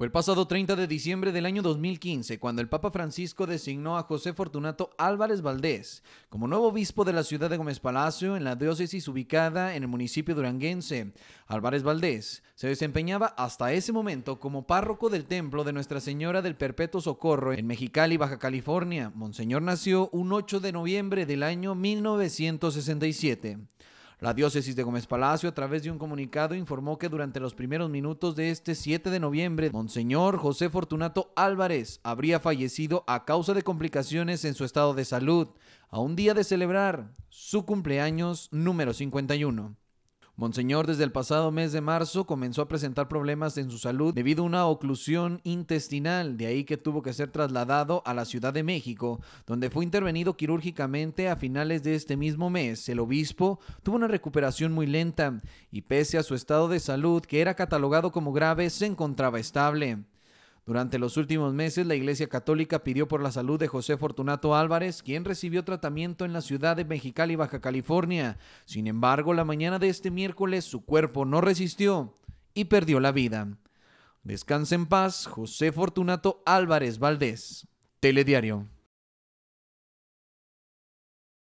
Fue el pasado 30 de diciembre del año 2015 cuando el Papa Francisco designó a José Fortunato Álvarez Valdés como nuevo obispo de la ciudad de Gómez Palacio en la diócesis ubicada en el municipio duranguense. Álvarez Valdés se desempeñaba hasta ese momento como párroco del templo de Nuestra Señora del Perpetuo Socorro en Mexicali, Baja California. Monseñor nació un 8 de noviembre del año 1967. La diócesis de Gómez Palacio, a través de un comunicado, informó que durante los primeros minutos de este 7 de noviembre, Monseñor José Fortunato Álvarez habría fallecido a causa de complicaciones en su estado de salud, a un día de celebrar su cumpleaños número 51. Monseñor desde el pasado mes de marzo comenzó a presentar problemas en su salud debido a una oclusión intestinal, de ahí que tuvo que ser trasladado a la Ciudad de México, donde fue intervenido quirúrgicamente a finales de este mismo mes. El obispo tuvo una recuperación muy lenta y pese a su estado de salud, que era catalogado como grave, se encontraba estable. Durante los últimos meses, la Iglesia Católica pidió por la salud de José Fortunato Álvarez, quien recibió tratamiento en la ciudad de Mexicali, Baja California. Sin embargo, la mañana de este miércoles su cuerpo no resistió y perdió la vida. Descansa en paz, José Fortunato Álvarez Valdés. Telediario.